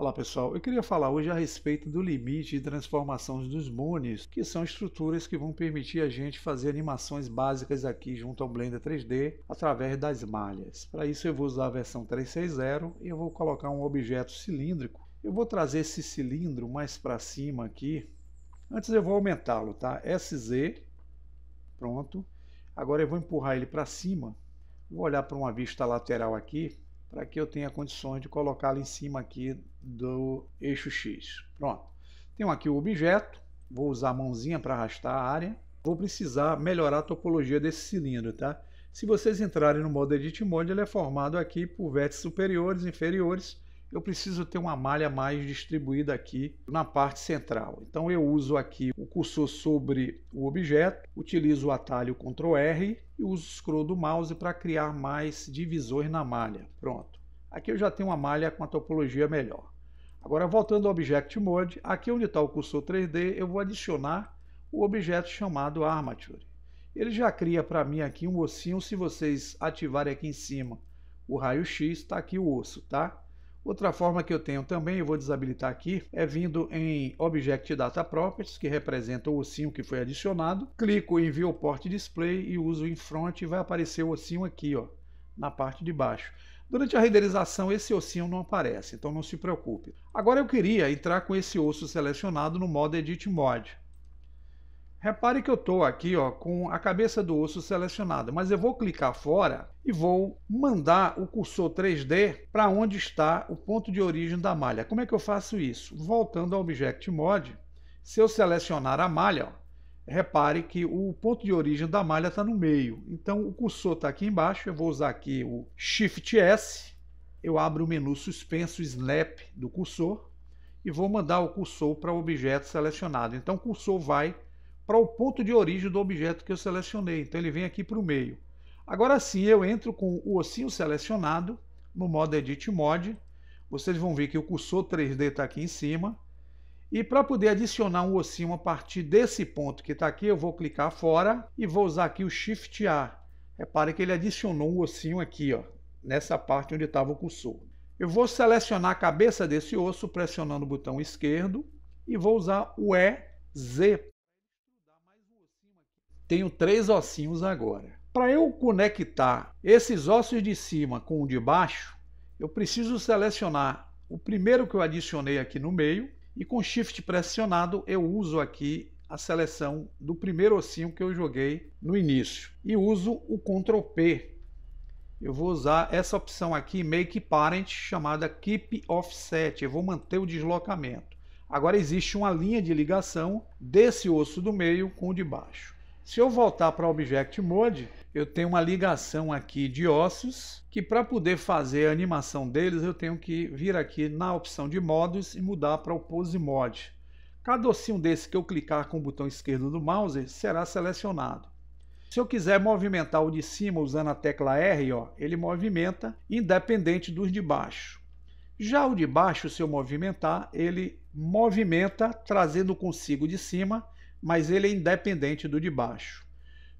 Olá pessoal, eu queria falar hoje a respeito do limite de transformação dos mones, que são estruturas que vão permitir a gente fazer animações básicas aqui junto ao Blender 3D através das malhas. Para isso eu vou usar a versão 360 e eu vou colocar um objeto cilíndrico. Eu vou trazer esse cilindro mais para cima aqui. Antes eu vou aumentá-lo, tá? SZ, pronto. Agora eu vou empurrar ele para cima. Vou olhar para uma vista lateral aqui para que eu tenha condições de colocá lo em cima aqui do eixo X. Pronto. Tenho aqui o objeto, vou usar a mãozinha para arrastar a área. Vou precisar melhorar a topologia desse cilindro, tá? Se vocês entrarem no modo Edit Mode, ele é formado aqui por vértices superiores, e inferiores, eu preciso ter uma malha mais distribuída aqui na parte central. Então eu uso aqui o cursor sobre o objeto, utilizo o atalho Ctrl R e uso o scroll do mouse para criar mais divisões na malha. Pronto. Aqui eu já tenho uma malha com a topologia melhor. Agora voltando ao Object Mode, aqui onde está o cursor 3D, eu vou adicionar o objeto chamado Armature. Ele já cria para mim aqui um ossinho, se vocês ativarem aqui em cima o raio-x, está aqui o osso, tá? Outra forma que eu tenho também, eu vou desabilitar aqui, é vindo em Object Data Properties, que representa o ossinho que foi adicionado. Clico em View Port Display e uso em Front e vai aparecer o ossinho aqui, ó, na parte de baixo. Durante a renderização, esse ossinho não aparece, então não se preocupe. Agora eu queria entrar com esse osso selecionado no modo Edit Mode. Repare que eu estou aqui ó, com a cabeça do osso selecionada, mas eu vou clicar fora e vou mandar o cursor 3D para onde está o ponto de origem da malha. Como é que eu faço isso? Voltando ao Object Mode, se eu selecionar a malha, ó, repare que o ponto de origem da malha está no meio. Então o cursor está aqui embaixo, eu vou usar aqui o Shift S, eu abro o menu suspenso Snap do cursor e vou mandar o cursor para o objeto selecionado. Então o cursor vai para o ponto de origem do objeto que eu selecionei. Então ele vem aqui para o meio. Agora sim, eu entro com o ossinho selecionado no modo Edit Mod. Vocês vão ver que o cursor 3D está aqui em cima. E para poder adicionar um ossinho a partir desse ponto que está aqui, eu vou clicar fora e vou usar aqui o Shift A. Repare que ele adicionou um ossinho aqui, ó, nessa parte onde estava o cursor. Eu vou selecionar a cabeça desse osso pressionando o botão esquerdo e vou usar o EZ tenho três ossinhos agora. Para eu conectar esses ossos de cima com o de baixo, eu preciso selecionar o primeiro que eu adicionei aqui no meio e com Shift pressionado eu uso aqui a seleção do primeiro ossinho que eu joguei no início e uso o Ctrl P. Eu vou usar essa opção aqui, Make Parent, chamada Keep Offset. Eu vou manter o deslocamento. Agora existe uma linha de ligação desse osso do meio com o de baixo. Se eu voltar para Object Mode, eu tenho uma ligação aqui de ossos, que para poder fazer a animação deles, eu tenho que vir aqui na opção de modos e mudar para o Pose Mode. Cada ossinho desse que eu clicar com o botão esquerdo do mouse será selecionado. Se eu quiser movimentar o de cima usando a tecla R, ó, ele movimenta independente dos de baixo. Já o de baixo, se eu movimentar, ele movimenta trazendo consigo de cima mas ele é independente do de baixo.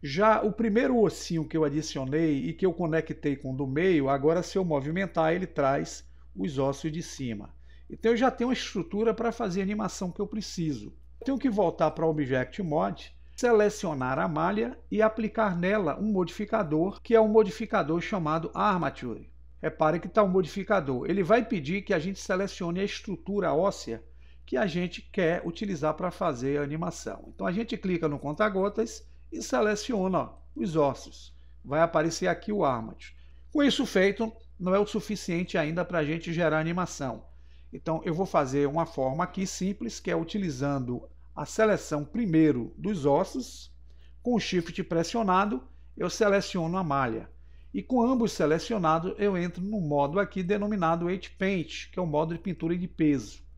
Já o primeiro ossinho que eu adicionei e que eu conectei com o do meio, agora se eu movimentar ele traz os ossos de cima. Então eu já tenho uma estrutura para fazer a animação que eu preciso. tenho que voltar para o Object Mod, selecionar a malha e aplicar nela um modificador, que é um modificador chamado Armature. Repare que está um modificador. Ele vai pedir que a gente selecione a estrutura óssea que a gente quer utilizar para fazer a animação. Então a gente clica no conta-gotas e seleciona ó, os ossos. Vai aparecer aqui o Armat. Com isso feito, não é o suficiente ainda para a gente gerar animação. Então eu vou fazer uma forma aqui simples, que é utilizando a seleção primeiro dos ossos, com o shift pressionado eu seleciono a malha. E com ambos selecionados eu entro no modo aqui denominado Edge Paint, que é o modo de pintura de peso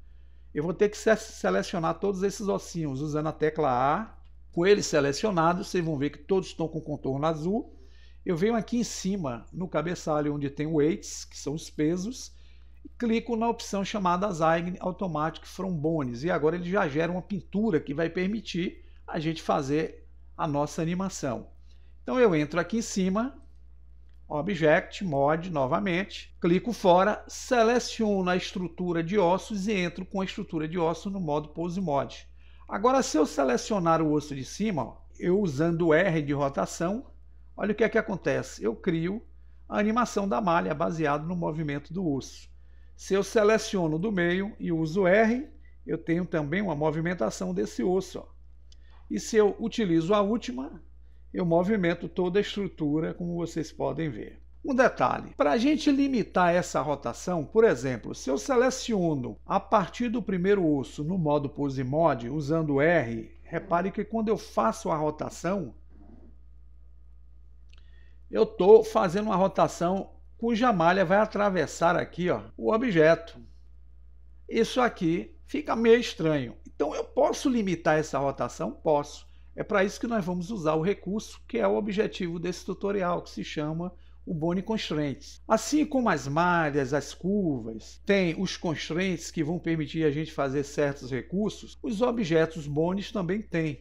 eu vou ter que selecionar todos esses ossinhos usando a tecla A. Com eles selecionados, vocês vão ver que todos estão com contorno azul. Eu venho aqui em cima, no cabeçalho onde tem weights, que são os pesos, e clico na opção chamada Assign Automatic From Bones. E agora ele já gera uma pintura que vai permitir a gente fazer a nossa animação. Então eu entro aqui em cima, Object, Mod, novamente. Clico fora, seleciono a estrutura de ossos e entro com a estrutura de osso no modo Pose Mod. Agora, se eu selecionar o osso de cima, ó, eu usando o R de rotação, olha o que é que acontece. Eu crio a animação da malha baseado no movimento do osso. Se eu seleciono do meio e uso R, eu tenho também uma movimentação desse osso. Ó. E se eu utilizo a última, eu movimento toda a estrutura, como vocês podem ver. Um detalhe, para a gente limitar essa rotação, por exemplo, se eu seleciono a partir do primeiro osso no modo Pose Mod, usando R, repare que quando eu faço a rotação, eu estou fazendo uma rotação cuja malha vai atravessar aqui ó, o objeto. Isso aqui fica meio estranho. Então eu posso limitar essa rotação? Posso. É para isso que nós vamos usar o recurso que é o objetivo desse tutorial, que se chama o Bone Constraints. Assim como as malhas, as curvas, tem os constraints que vão permitir a gente fazer certos recursos, os objetos bones também têm.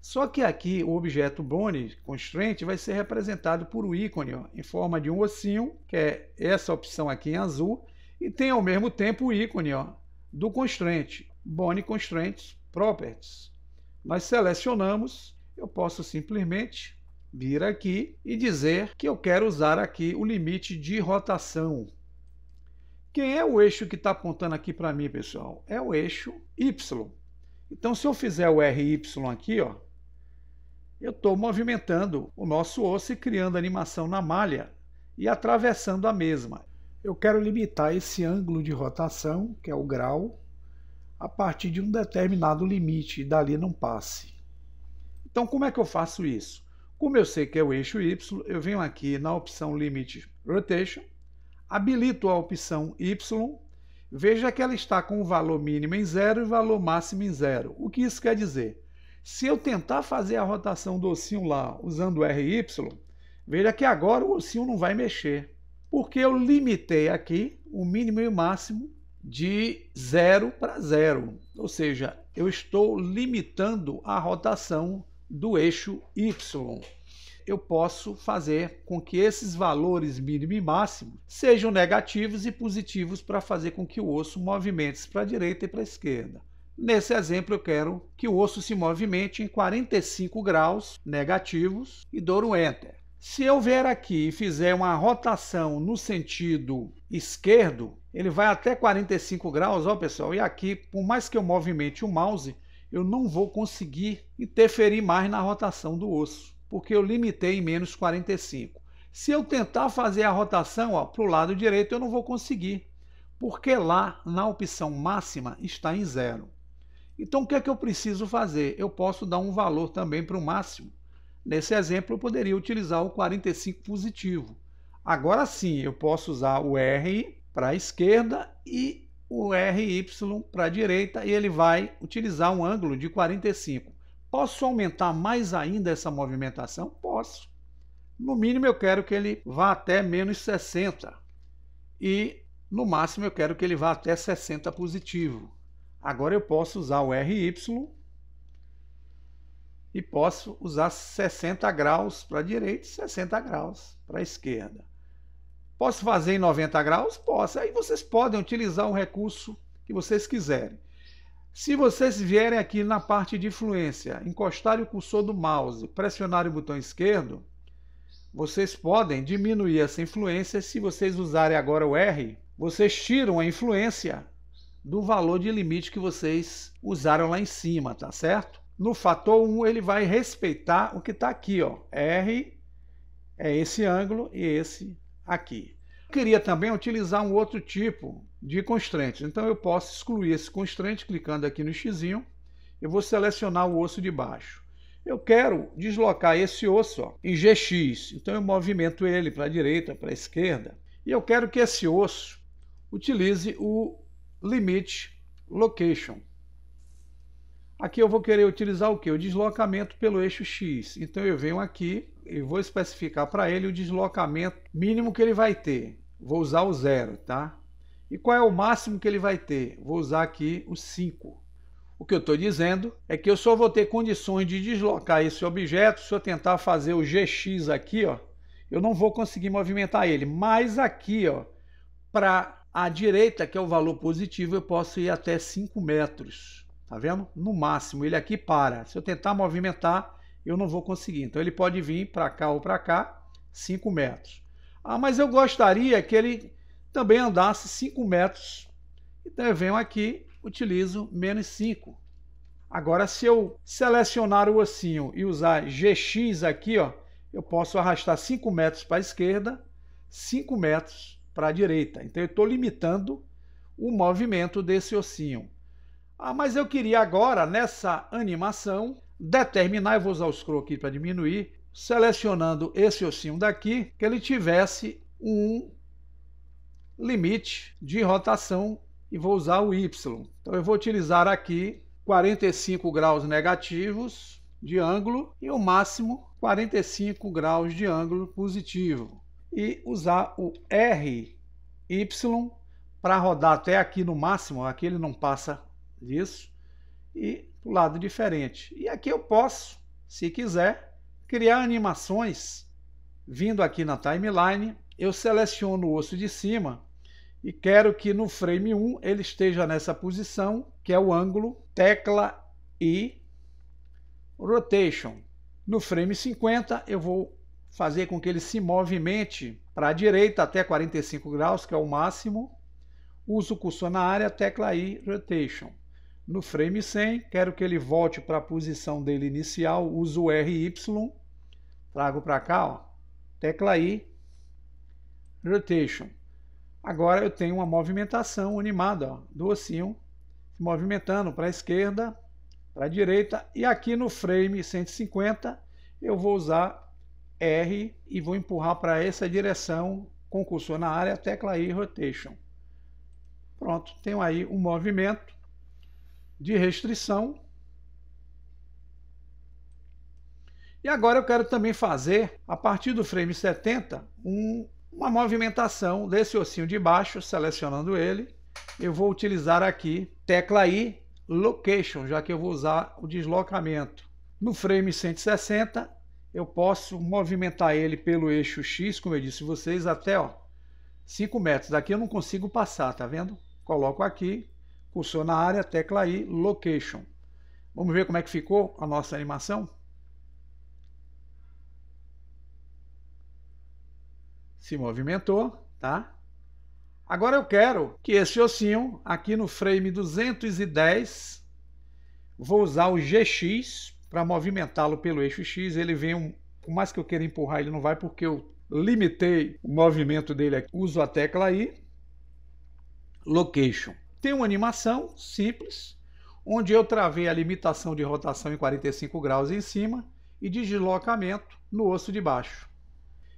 Só que aqui o objeto bone constraint vai ser representado por um ícone ó, em forma de um ossinho, que é essa opção aqui em azul, e tem ao mesmo tempo o ícone ó, do constraint, bone constraints properties. Nós selecionamos, eu posso simplesmente vir aqui e dizer que eu quero usar aqui o limite de rotação. Quem é o eixo que está apontando aqui para mim, pessoal? É o eixo Y. Então, se eu fizer o RY aqui, ó, eu estou movimentando o nosso osso e criando animação na malha e atravessando a mesma. Eu quero limitar esse ângulo de rotação, que é o grau, a partir de um determinado limite e dali não passe. Então, como é que eu faço isso? Como eu sei que é o eixo Y, eu venho aqui na opção Limit Rotation, habilito a opção Y, veja que ela está com o valor mínimo em zero e o valor máximo em zero. O que isso quer dizer? Se eu tentar fazer a rotação do ossinho lá usando RY, veja que agora o ossinho não vai mexer, porque eu limitei aqui o mínimo e o máximo de 0 para 0, ou seja, eu estou limitando a rotação do eixo Y. Eu posso fazer com que esses valores mínimo e máximo sejam negativos e positivos para fazer com que o osso movimente para a direita e para a esquerda. Nesse exemplo, eu quero que o osso se movimente em 45 graus negativos e dou o Enter. Se eu vier aqui e fizer uma rotação no sentido esquerdo, ele vai até 45 graus, ó pessoal, e aqui, por mais que eu movimente o mouse, eu não vou conseguir interferir mais na rotação do osso, porque eu limitei em menos 45. Se eu tentar fazer a rotação para o lado direito, eu não vou conseguir, porque lá na opção máxima está em zero. Então o que é que eu preciso fazer? Eu posso dar um valor também para o máximo. Nesse exemplo, eu poderia utilizar o 45 positivo. Agora sim, eu posso usar o R para a esquerda e o RY para a direita e ele vai utilizar um ângulo de 45. Posso aumentar mais ainda essa movimentação? Posso. No mínimo, eu quero que ele vá até menos 60. E no máximo, eu quero que ele vá até 60 positivo. Agora eu posso usar o RY e posso usar 60 graus para a direita e 60 graus para a esquerda. Posso fazer em 90 graus? Posso. Aí vocês podem utilizar o recurso que vocês quiserem. Se vocês vierem aqui na parte de fluência, encostarem o cursor do mouse, pressionarem o botão esquerdo, vocês podem diminuir essa influência. Se vocês usarem agora o R, vocês tiram a influência do valor de limite que vocês usaram lá em cima, tá certo? No fator 1, ele vai respeitar o que está aqui. Ó. R é esse ângulo e esse aqui. Eu queria também utilizar um outro tipo de constrante. Então, eu posso excluir esse constrante clicando aqui no x. Eu vou selecionar o osso de baixo. Eu quero deslocar esse osso ó, em GX, então eu movimento ele para a direita, para a esquerda. E eu quero que esse osso utilize o limit location. Aqui eu vou querer utilizar o que? O deslocamento pelo eixo X. Então eu venho aqui e vou especificar para ele o deslocamento mínimo que ele vai ter. Vou usar o zero, tá? E qual é o máximo que ele vai ter? Vou usar aqui o 5. O que eu estou dizendo é que eu só vou ter condições de deslocar esse objeto se eu tentar fazer o GX aqui, ó. Eu não vou conseguir movimentar ele, mas aqui, ó, para a direita, que é o valor positivo, eu posso ir até 5 metros. Tá vendo? No máximo, ele aqui para. Se eu tentar movimentar, eu não vou conseguir. Então ele pode vir para cá ou para cá, 5 metros. Ah, mas eu gostaria que ele também andasse 5 metros. Então eu venho aqui, utilizo menos 5. Agora, se eu selecionar o ossinho e usar GX aqui, ó, eu posso arrastar 5 metros para a esquerda, 5 metros para a direita. Então eu estou limitando o movimento desse ossinho. Ah, mas eu queria agora, nessa animação, determinar, eu vou usar o scroll aqui para diminuir, selecionando esse ossinho daqui, que ele tivesse um limite de rotação e vou usar o Y. Então eu vou utilizar aqui 45 graus negativos de ângulo e o máximo 45 graus de ângulo positivo. E usar o R, Y para rodar até aqui no máximo, aqui ele não passa disso e o lado diferente. E aqui eu posso, se quiser, criar animações. Vindo aqui na timeline, eu seleciono o osso de cima e quero que no frame 1 ele esteja nessa posição, que é o ângulo, tecla e rotation. No frame 50 eu vou fazer com que ele se movimente para a direita até 45 graus, que é o máximo. Uso o cursor na área, tecla I, rotation. No frame 100, quero que ele volte para a posição dele inicial, uso RY, trago para cá, ó, tecla I, Rotation. Agora eu tenho uma movimentação animada ó, do ossinho, se movimentando para a esquerda, para a direita, e aqui no frame 150 eu vou usar R e vou empurrar para essa direção, concursor na área, tecla I, Rotation. Pronto, tenho aí um movimento de restrição. E agora eu quero também fazer, a partir do frame 70, um, uma movimentação desse ossinho de baixo, selecionando ele. Eu vou utilizar aqui tecla I, Location, já que eu vou usar o deslocamento. No frame 160, eu posso movimentar ele pelo eixo X, como eu disse vocês, até ó, 5 metros. Daqui eu não consigo passar, tá vendo? Coloco aqui, cursor na área, tecla I, Location. Vamos ver como é que ficou a nossa animação? Se movimentou, tá? Agora eu quero que esse ossinho, aqui no frame 210, vou usar o GX para movimentá-lo pelo eixo X. Ele vem, um, por mais que eu queira empurrar, ele não vai porque eu limitei o movimento dele aqui. Uso a tecla I, Location. Tem uma animação simples, onde eu travei a limitação de rotação em 45 graus em cima e de deslocamento no osso de baixo.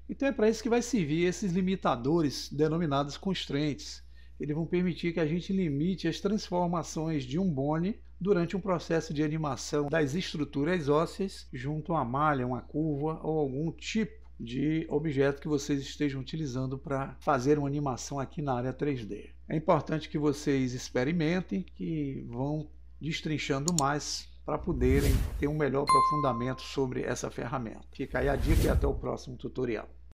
Então é para isso que vai servir esses limitadores denominados constraints. Eles vão permitir que a gente limite as transformações de um bone durante um processo de animação das estruturas ósseas junto a malha, uma curva ou algum tipo de objeto que vocês estejam utilizando para fazer uma animação aqui na área 3D. É importante que vocês experimentem, que vão destrinchando mais para poderem ter um melhor aprofundamento sobre essa ferramenta. Fica aí a dica e até o próximo tutorial.